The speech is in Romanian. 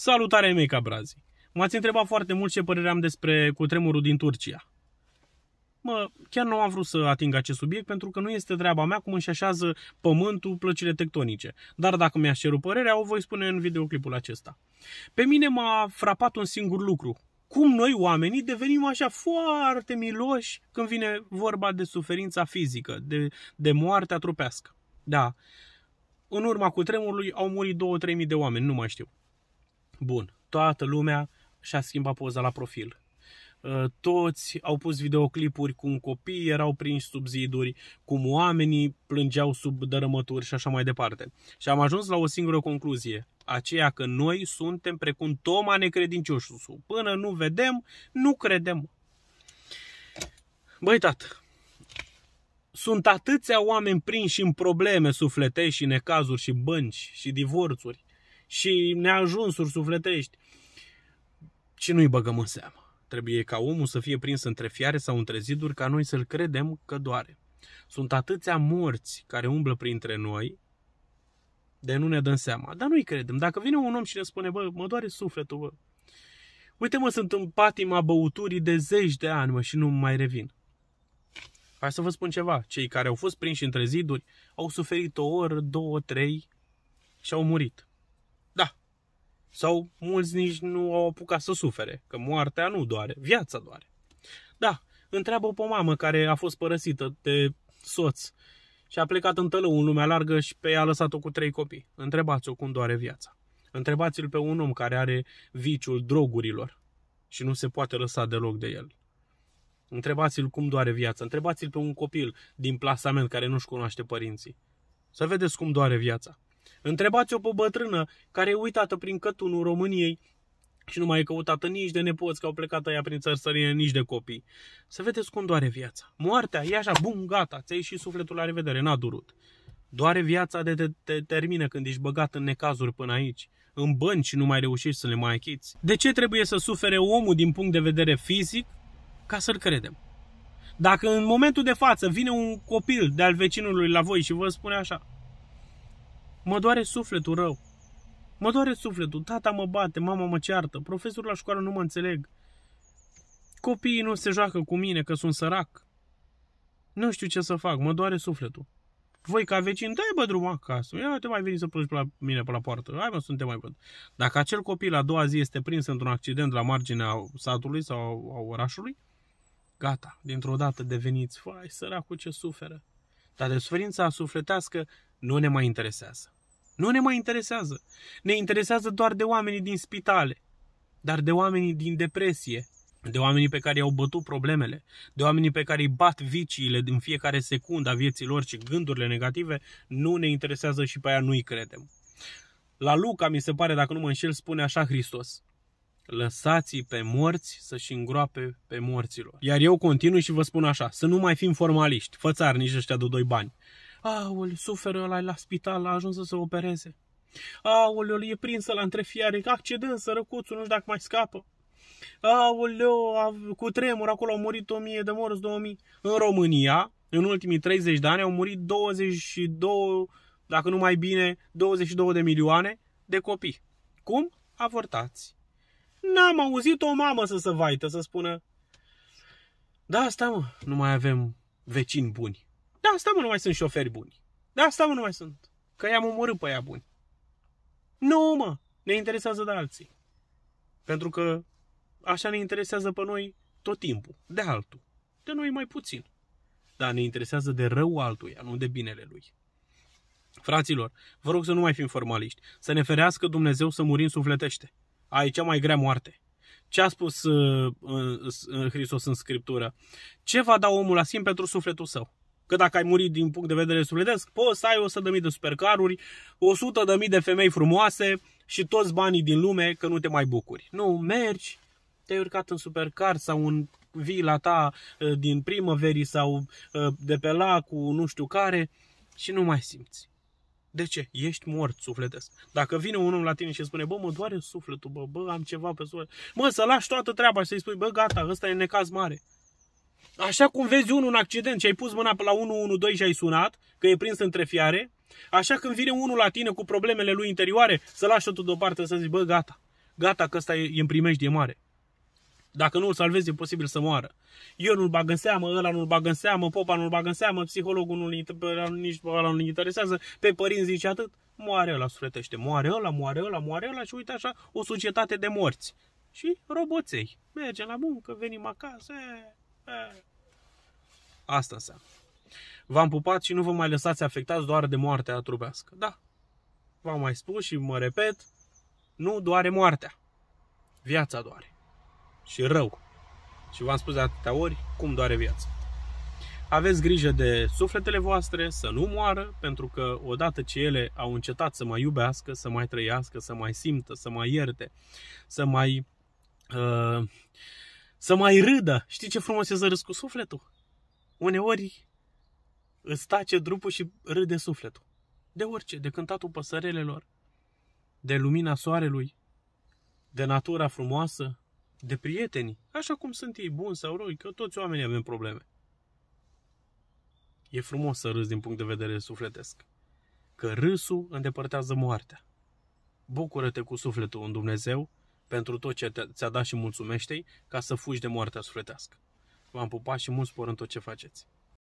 Salutare mei cabrazi! M-ați întrebat foarte mult ce părere am despre cutremurul din Turcia. Mă, chiar nu am vrut să ating acest subiect pentru că nu este treaba mea cum își așează pământul plăcile tectonice. Dar dacă mi-aș ceru părerea, o voi spune în videoclipul acesta. Pe mine m-a frapat un singur lucru. Cum noi oamenii devenim așa foarte miloși când vine vorba de suferința fizică, de, de moartea trupească. Da, în urma cutremurului au murit 2-3 mii de oameni, nu mai știu. Bun, toată lumea și-a schimbat poza la profil. Uh, toți au pus videoclipuri cum copiii erau prinși sub ziduri, cum oamenii plângeau sub dărâmături și așa mai departe. Și am ajuns la o singură concluzie, aceea că noi suntem precum Toma necredincioșul. Până nu vedem, nu credem. Băi, tată, sunt atâția oameni prinși în probleme sufletești și necazuri și bănci și divorțuri și neajunsuri sufletești. Și nu-i băgăm în seamă. Trebuie ca omul să fie prins între fiare sau între ziduri ca noi să-l credem că doare. Sunt atâția morți care umblă printre noi de nu ne dăm seama. Dar nu-i credem. Dacă vine un om și ne spune, bă, mă doare sufletul, bă. Uite mă, sunt în patima băuturii de zeci de ani, mă, și nu mai revin. Hai să vă spun ceva. Cei care au fost prinși între ziduri au suferit o oră, două, trei și au murit. Sau mulți nici nu au apucat să sufere, că moartea nu doare, viața doare. Da, întreabă pe o mamă care a fost părăsită de soț și a plecat în tălău în lumea largă și pe ea a lăsat-o cu trei copii. Întrebați-o cum doare viața. Întrebați-l pe un om care are viciul drogurilor și nu se poate lăsa deloc de el. Întrebați-l cum doare viața. Întrebați-l pe un copil din plasament care nu-și cunoaște părinții. Să vedeți cum doare viața. Întrebați-o pe bătrână care e uitată prin cătunul României și nu mai e căutată nici de nepoți că au plecat aia prin țări sărine, nici de copii. Să vedeți cum doare viața. Moartea e așa, bum, gata, ți-ai ieșit sufletul la revedere, n-a durut. Doare viața de te, te termină când ești băgat în necazuri până aici, în bănci și nu mai reușești să le mai achiți. De ce trebuie să sufere omul din punct de vedere fizic ca să-l credem? Dacă în momentul de față vine un copil de-al vecinului la voi și vă spune așa, Mă doare sufletul rău. Mă doare sufletul, tata mă bate, mama mă ceartă, profesorul la școală nu mă înțeleg. Copiii nu se joacă cu mine, că sunt sărac. Nu știu ce să fac, mă doare sufletul. Voi ca vecin. dai bă drum acasă, ia te mai veni să pleci pe la mine pe la poartă, hai mă, suntem mai bun. Dacă acel copil la doua zi este prins într-un accident la marginea satului sau a orașului, gata, dintr-o dată deveniți, fai, săracul ce suferă. Dar de suferința sufletească nu ne mai interesează. Nu ne mai interesează. Ne interesează doar de oamenii din spitale, dar de oamenii din depresie, de oamenii pe care i-au bătut problemele, de oamenii pe care îi bat viciile din fiecare secundă a vieții lor și gândurile negative, nu ne interesează și pe aia nu-i credem. La Luca, mi se pare, dacă nu mă înșel, spune așa Hristos. Lăsați pe morți să-și îngroape pe morților. Iar eu continui și vă spun așa, să nu mai fim formaliști, fățarnici ăștia de doi bani. Aul, suferă ăla la spital, a ajuns să se opereze. Aul, e prinsă la întrefiare, accident, sărăcuțul, nu știu dacă mai scapă. Aoleu, cu tremur, acolo au murit 1000 de morți, 2000. În România, în ultimii 30 de ani, au murit 22, dacă nu mai bine, 22 de milioane de copii. Cum? Avortați. N-am auzit o mamă să se vaită, să spună. Da, asta mă, nu mai avem vecini buni asta mă, nu mai sunt șoferi buni. De asta mă, nu mai sunt. Că i-am omorât pe aia buni. Nu, mă, ne interesează de alții. Pentru că așa ne interesează pe noi tot timpul, de altul. De noi mai puțin. Dar ne interesează de rău altuia, nu de binele lui. Fraților, vă rog să nu mai fim formaliști, să ne ferească Dumnezeu să murim sufletește. Ai cea mai grea moarte. Ce a spus uh, uh, uh, Hristos în Scriptură? Ce va da omul la sim pentru sufletul său? Că dacă ai murit din punct de vedere sufletesc, poți să ai 100.000 de supercaruri, 100.000 de femei frumoase și toți banii din lume că nu te mai bucuri. Nu, mergi, te-ai urcat în supercar sau în vila ta uh, din primăverii sau uh, de pe lacul nu știu care și nu mai simți. De ce? Ești mort sufletesc. Dacă vine unul la tine și spune, bă, mă doare sufletul, bă, bă, am ceva pe suflet. Mă, să lași toată treaba și să-i spui, bă, gata, ăsta e necaz mare. Așa cum vezi unul în accident și ai pus mâna pe la 112 și ai sunat, că e prins între fiare, așa când vine unul la tine cu problemele lui interioare, să lași totul deoparte, să zici, bă, gata, gata că ăsta e în de mare. Dacă nu îl salvezi, e posibil să moară. Eu nu-l bag în seamă, ăla nu-l bag în seamă, popa nu-l bag în seamă, psihologul nu-l, nici pe ăla nu-l interesează, pe părinți zice atât, moare ăla, sufletește, moare ăla, moare ăla, moare ăla și uite așa, o societate de morți. Și roboței. Mergem la muncă, venim acasă, e Asta înseamnă. V-am pupat și nu vă mai lăsați afectați doar de moartea trupească. Da. V-am mai spus și mă repet, nu doare moartea. Viața doare. Și rău. Și v-am spus de atâtea ori cum doare viața. Aveți grijă de sufletele voastre să nu moară, pentru că odată ce ele au încetat să mai iubească, să mai trăiască, să mai simtă, să mai ierte, să mai uh, să mai râdă. Știi ce frumos e să râzi cu sufletul? Uneori îți tace drupul și râde sufletul. De orice, de cântatul păsărelelor, de lumina soarelui, de natura frumoasă, de prieteni, așa cum sunt ei, buni sau răi, că toți oamenii avem probleme. E frumos să râzi din punct de vedere sufletesc, că râsul îndepărtează moartea. Bucură-te cu sufletul în Dumnezeu pentru tot ce ți-a dat și mulțumește ca să fugi de moartea sufletească. V-am pupat și mult spor în tot ce faceți.